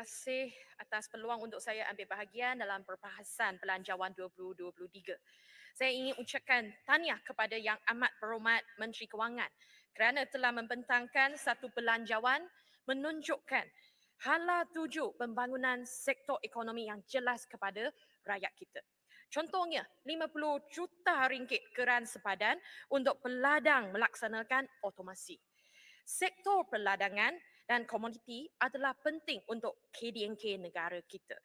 kasih atas peluang untuk saya ambil bahagian dalam perbahasan Pelanjawan 2023. Saya ingin ucapkan tanya kepada yang amat berhormat Menteri Kewangan kerana telah membentangkan satu pelanjawan menunjukkan hala tuju pembangunan sektor ekonomi yang jelas kepada rakyat kita. Contohnya, 50 juta ringgit keran sepadan untuk peladang melaksanakan otomasi. Sektor peladangan dan komoditi adalah penting untuk KDNK negara kita.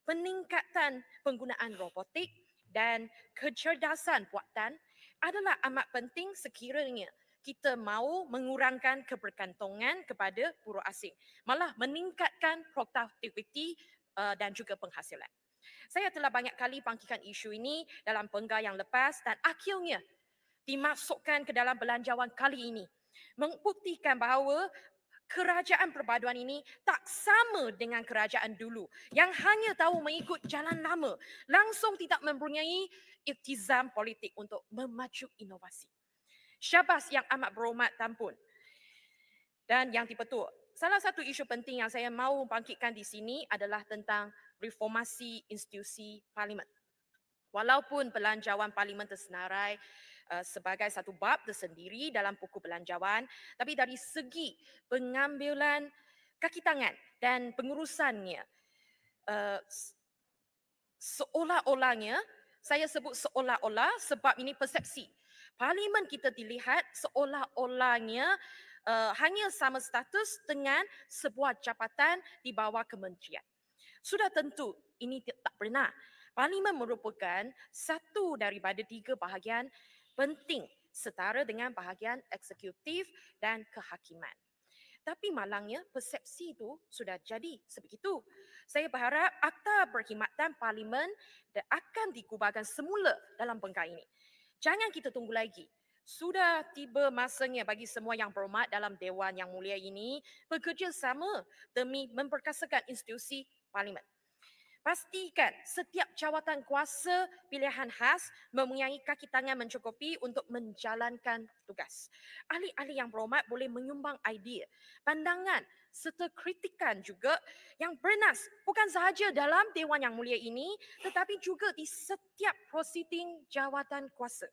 Peningkatan penggunaan robotik dan kecerdasan buatan adalah amat penting sekiranya kita mahu mengurangkan kebergantungan kepada buruh asing, malah meningkatkan produktiviti eh, dan juga penghasilan. Saya telah banyak kali pangkikan isu ini dalam penggal yang lepas dan akhirnya dimasukkan ke dalam belanjawan kali ini membuktikan bahawa kerajaan perpaduan ini tak sama dengan kerajaan dulu yang hanya tahu mengikut jalan lama langsung tidak mempunyai iktizam politik untuk memacu inovasi. Syabas yang amat berhormat tampun. Dan yang tipe salah satu isu penting yang saya mahu bangkitkan di sini adalah tentang reformasi institusi parlimen. Walaupun pelanjawan parlimen tersenarai Eh, sebagai satu bab tersendiri dalam buku belanjawan tapi dari segi pengambilan kaki tangan dan pengurusannya eh, seolah-olahnya saya sebut seolah-olah sebab ini persepsi parlimen kita dilihat seolah-olahnya eh, hanya sama status dengan sebuah jabatan di bawah kementerian sudah tentu ini tak pernah parlimen merupakan satu daripada tiga bahagian penting setara dengan bahagian eksekutif dan kehakiman. Tapi malangnya persepsi itu sudah jadi sebegitu. Saya berharap Akta Perkhidmatan Parlimen akan dikubahkan semula dalam bengkai ini. Jangan kita tunggu lagi. Sudah tiba masanya bagi semua yang berhormat dalam Dewan Yang Mulia ini bekerjasama demi memperkasakan institusi Parlimen pastikan setiap jawatan kuasa pilihan khas mempunyai kaki tangan mencukupi untuk menjalankan tugas. Ahli-ahli yang berhormat boleh menyumbang idea, pandangan serta kritikan juga yang bernas bukan sahaja dalam Dewan Yang Mulia ini tetapi juga di setiap prosiding jawatan kuasa.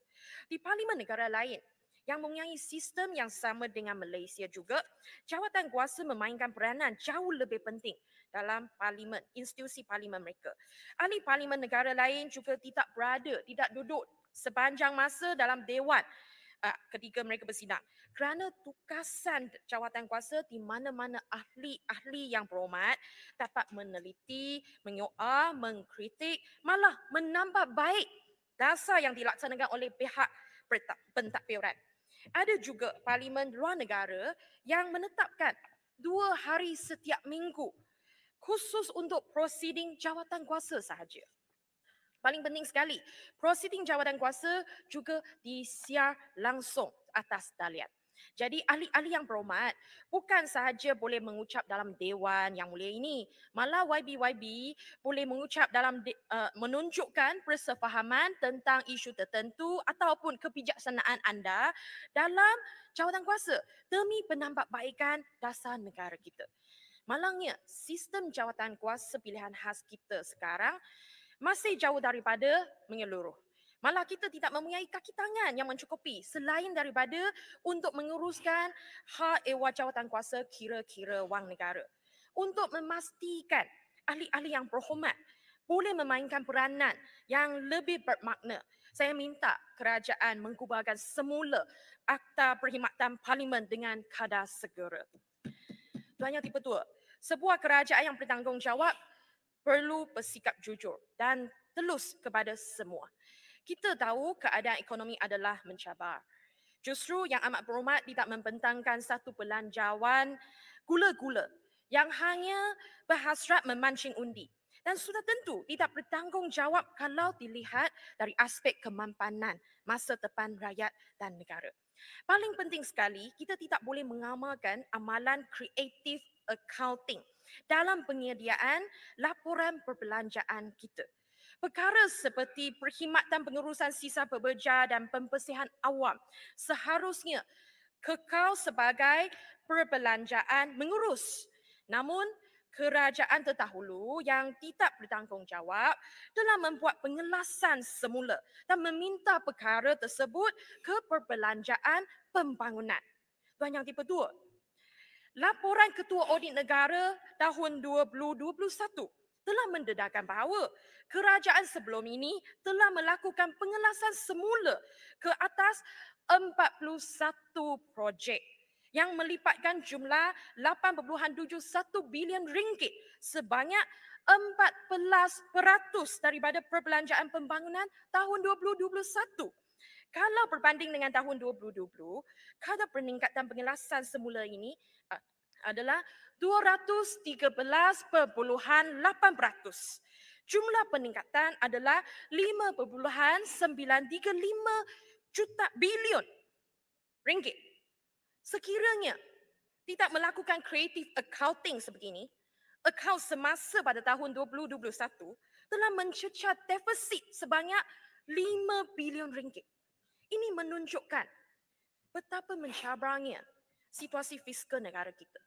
Di Parlimen negara lain yang mempunyai sistem yang sama dengan Malaysia juga, jawatan kuasa memainkan peranan jauh lebih penting dalam parlimen, institusi parlimen mereka. Ahli parlimen negara lain juga tidak berada, tidak duduk sepanjang masa dalam dewan uh, ketika mereka bersidang. Kerana tugasan jawatan kuasa di mana-mana ahli-ahli yang berhormat dapat meneliti, menyoa, mengkritik, malah menambah baik dasar yang dilaksanakan oleh pihak pentadbiran. Ada juga parlimen luar negara yang menetapkan dua hari setiap minggu khusus untuk prosiding jawatan kuasa sahaja. Paling penting sekali, prosiding jawatan kuasa juga disiar langsung atas talian. Jadi ahli-ahli yang berhormat bukan sahaja boleh mengucap dalam dewan yang mulia ini, malah YB-YB boleh mengucap dalam uh, menunjukkan persefahaman tentang isu tertentu ataupun kebijaksanaan anda dalam jawatan kuasa demi penambahbaikan dasar negara kita. Malangnya, sistem jawatan kuasa pilihan khas kita sekarang masih jauh daripada menyeluruh. Malah kita tidak mempunyai kaki tangan yang mencukupi selain daripada untuk menguruskan hak ewa jawatan kuasa kira-kira wang negara. Untuk memastikan ahli-ahli yang berhormat boleh memainkan peranan yang lebih bermakna. Saya minta kerajaan mengubahkan semula Akta Perkhidmatan Parlimen dengan kadar segera. Tuhan tipe tua. Sebuah kerajaan yang bertanggungjawab perlu bersikap jujur dan telus kepada semua. Kita tahu keadaan ekonomi adalah mencabar. Justru yang amat berhormat tidak membentangkan satu pelanjawan gula-gula yang hanya berhasrat memancing undi dan sudah tentu tidak bertanggungjawab kalau dilihat dari aspek kemampanan masa depan rakyat dan negara. Paling penting sekali, kita tidak boleh mengamalkan amalan creative accounting dalam penyediaan laporan perbelanjaan kita. Perkara seperti perkhidmatan pengurusan sisa pekerja dan pembersihan awam seharusnya kekal sebagai perbelanjaan mengurus. Namun, kerajaan terdahulu yang tidak bertanggungjawab telah membuat pengelasan semula dan meminta perkara tersebut ke perbelanjaan pembangunan. Tuan yang tipe dua, laporan Ketua Audit Negara tahun 2021 telah mendedahkan bahawa kerajaan sebelum ini telah melakukan pengelasan semula ke atas 41 projek yang melipatkan jumlah 8.71 bilion ringgit sebanyak 14% daripada perbelanjaan pembangunan tahun 2021. Kalau berbanding dengan tahun 2020, kadar peningkatan pengelasan semula ini ah, adalah 213.8%. Jumlah peningkatan adalah 5.935 juta bilion ringgit Sekiranya tidak melakukan creative accounting sebegini, akaun semasa pada tahun 2021 telah mencecah defisit sebanyak 5 bilion ringgit. Ini menunjukkan betapa mencabarnya situasi fiskal negara kita.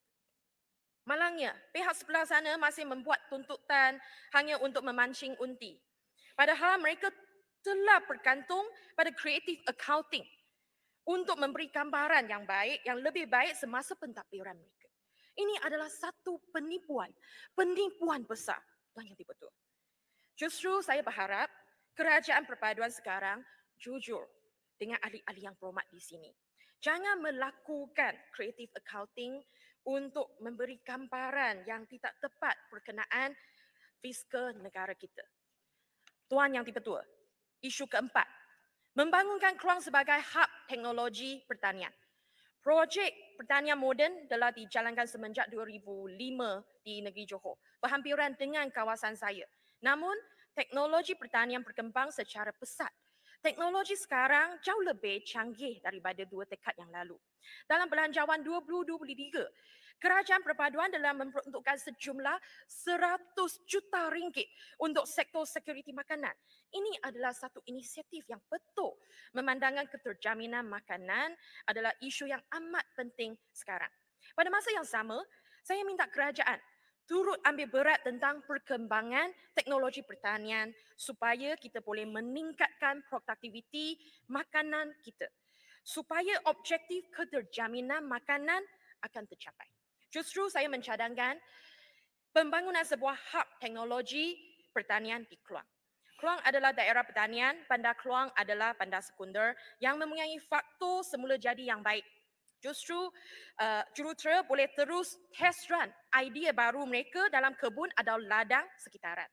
Malangnya, pihak sebelah sana masih membuat tuntutan hanya untuk memancing undi. Padahal mereka telah bergantung pada creative accounting untuk memberi gambaran yang baik, yang lebih baik semasa pentadbiran mereka. Ini adalah satu penipuan, penipuan besar dan yang betul. Justru saya berharap kerajaan perpaduan sekarang jujur dengan ahli-ahli yang berhormat di sini. Jangan melakukan creative accounting untuk memberi gambaran yang tidak tepat berkenaan fiskal negara kita. Tuan yang tipe tua, isu keempat, membangunkan Kluang sebagai hub teknologi pertanian. Projek pertanian moden telah dijalankan semenjak 2005 di negeri Johor berhampiran dengan kawasan saya. Namun, teknologi pertanian berkembang secara pesat. Teknologi sekarang jauh lebih canggih daripada dua dekad yang lalu. Dalam belanjawan 2023, kerajaan perpaduan dalam memperuntukkan sejumlah 100 juta ringgit untuk sektor sekuriti makanan. Ini adalah satu inisiatif yang betul memandangkan keterjaminan makanan adalah isu yang amat penting sekarang. Pada masa yang sama, saya minta kerajaan turut ambil berat tentang perkembangan teknologi pertanian supaya kita boleh meningkatkan produktiviti makanan kita supaya objektif keterjaminan makanan akan tercapai. Justru saya mencadangkan pembangunan sebuah hub teknologi pertanian di Kluang. Kluang adalah daerah pertanian, bandar Kluang adalah bandar sekunder yang mempunyai faktor semula jadi yang baik. Justru uh, jurutera boleh terus test run idea baru mereka dalam kebun atau ladang sekitaran.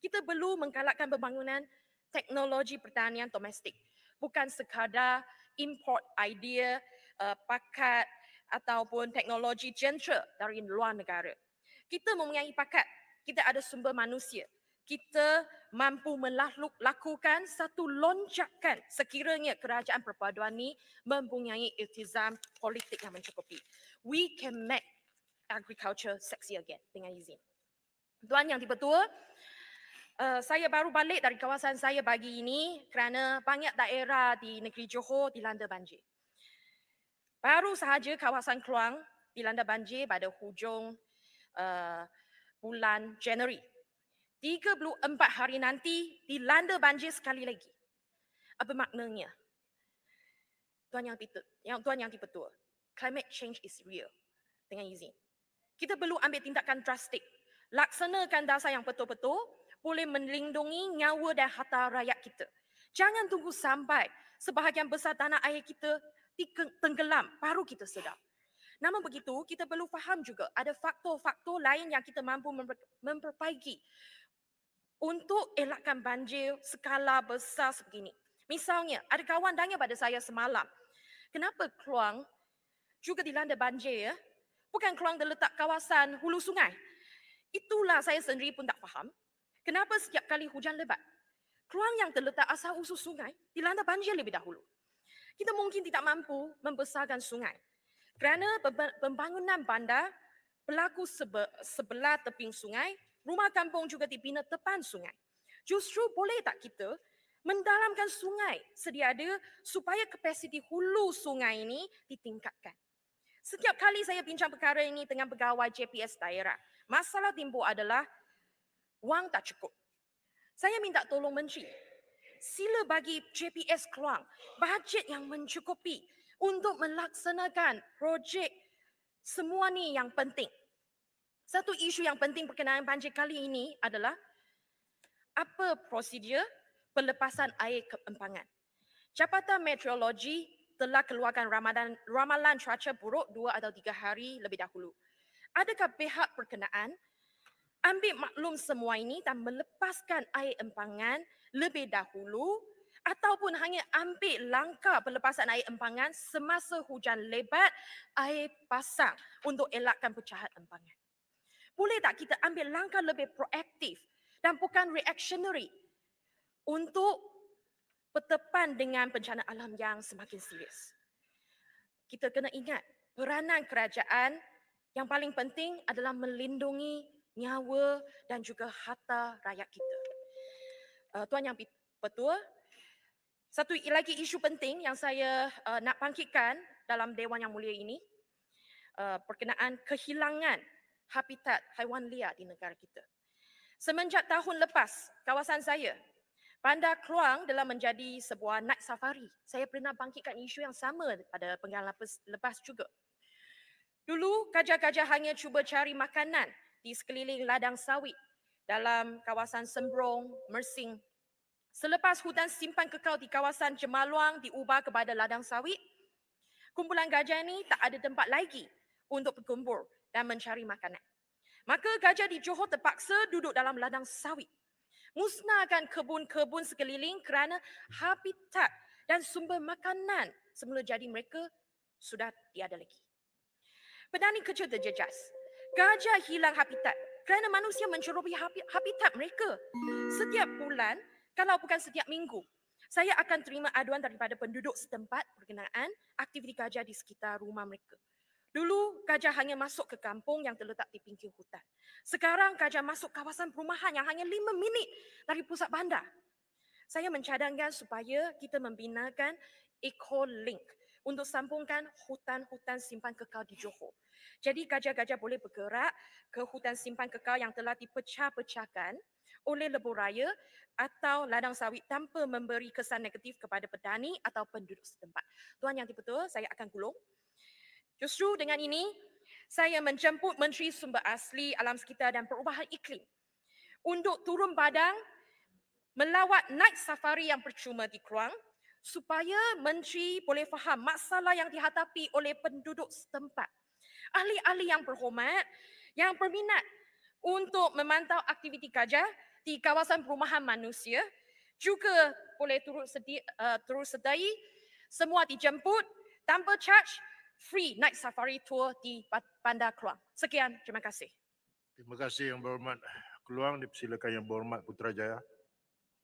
Kita perlu menggalakkan pembangunan teknologi pertanian domestik. Bukan sekadar import idea, uh, pakat, ataupun teknologi jentera dari luar negara. Kita mempunyai pakat, kita ada sumber manusia. Kita mampu melakukan satu lonjakan sekiranya kerajaan perpaduan ini mempunyai iltizam politik yang mencukupi. We can make agriculture sexy again dengan izin. Tuan yang dipertua, Uh, eh, saya baru balik dari kawasan saya bagi ini kerana banyak daerah di negeri Johor dilanda banjir. Baru sahaja kawasan Keluang dilanda banjir pada hujung uh, bulan Januari. 34 hari nanti dilanda banjir sekali lagi. Apa maknanya? Tuan Yang Tipe, yang, Tuan Yang betul. climate change is real. Dengan izin. Kita perlu ambil tindakan drastik. Laksanakan dasar yang betul-betul boleh melindungi nyawa dan harta rakyat kita. Jangan tunggu sampai sebahagian besar tanah air kita seperti tenggelam, baru kita sedar. Namun begitu, kita perlu faham juga ada faktor-faktor lain yang kita mampu memperbaiki untuk elakkan banjir skala besar sebegini. Misalnya, ada kawan tanya pada saya semalam, kenapa Keluang juga dilanda banjir? ya? Bukan Keluang terletak kawasan hulu sungai. Itulah saya sendiri pun tak faham. Kenapa setiap kali hujan lebat, Keluang yang terletak asal usus sungai dilanda banjir lebih dahulu? kita mungkin tidak mampu membesarkan sungai kerana pembangunan bandar berlaku sebelah teping sungai, rumah kampung juga dibina depan sungai. Justru boleh tak kita mendalamkan sungai sedia ada supaya kapasiti hulu sungai ini ditingkatkan. Setiap kali saya bincang perkara ini dengan pegawai JPS daerah, masalah timbul adalah wang tak cukup. Saya minta tolong menteri sila bagi JPS keluar bajet yang mencukupi untuk melaksanakan projek semua ni yang penting. Satu isu yang penting berkenaan banjir kali ini adalah apa prosedur pelepasan air empangan. Jabatan Meteorologi telah keluarkan ramadan, ramalan cuaca buruk dua atau tiga hari lebih dahulu. Adakah pihak berkenaan ambil maklum semua ini dan melepaskan air empangan lebih dahulu ataupun hanya ambil langkah pelepasan air empangan semasa hujan lebat air pasang untuk elakkan pecahan empangan. Boleh tak kita ambil langkah lebih proaktif dan bukan reactionary untuk bertepan dengan bencana alam yang semakin serius. Kita kena ingat peranan kerajaan yang paling penting adalah melindungi nyawa dan juga harta rakyat kita uh, Tuan Yang Petua. Satu lagi isu penting yang saya uh, nak bangkitkan dalam Dewan Yang Mulia ini uh, perkenaan kehilangan habitat haiwan liar di negara kita. Semenjak tahun lepas, kawasan saya, Bandar Kluang dalam menjadi sebuah night safari. Saya pernah bangkitkan isu yang sama pada pengalaman lepas juga. Dulu, gajah-gajah hanya cuba cari makanan di sekeliling ladang sawit dalam kawasan Sembrong, Mersing. Selepas hutan simpan kekal di kawasan Jemaluang diubah kepada ladang sawit, kumpulan gajah ini tak ada tempat lagi untuk berkumpul dan mencari makanan. Maka gajah di Johor terpaksa duduk dalam ladang sawit. Musnahkan kebun-kebun sekeliling kerana habitat dan sumber makanan semula jadi mereka sudah tiada lagi. Petani kecil terjejas. Gajah hilang habitat kerana manusia mencerobohi habitat mereka. Setiap bulan, kalau bukan setiap minggu, saya akan terima aduan daripada penduduk setempat berkenaan aktiviti gajah di sekitar rumah mereka. Dulu, gajah hanya masuk ke kampung yang terletak di pinggir hutan. Sekarang, gajah masuk kawasan perumahan yang hanya lima minit dari pusat bandar. Saya mencadangkan supaya kita membinakan eco link untuk sambungkan hutan-hutan simpan kekal di Johor. Jadi gajah-gajah boleh bergerak ke hutan simpan kekal yang telah dipecah-pecahkan oleh lebuh raya atau ladang sawit tanpa memberi kesan negatif kepada petani atau penduduk setempat. Tuan Yang Dipertua, saya akan gulung. Justru dengan ini, saya menjemput Menteri Sumber Asli Alam Sekitar dan Perubahan Iklim untuk turun badang melawat night safari yang percuma di Kruang supaya menteri boleh faham masalah yang dihadapi oleh penduduk setempat. Ahli-ahli yang berhormat, yang berminat untuk memantau aktiviti gajah di kawasan perumahan manusia juga boleh turut sedi, uh, turut sedai semua dijemput tanpa charge free night safari tour di Bandar Keluang. Sekian, terima kasih. Terima kasih yang berhormat Keluang, dipersilakan yang berhormat Putrajaya.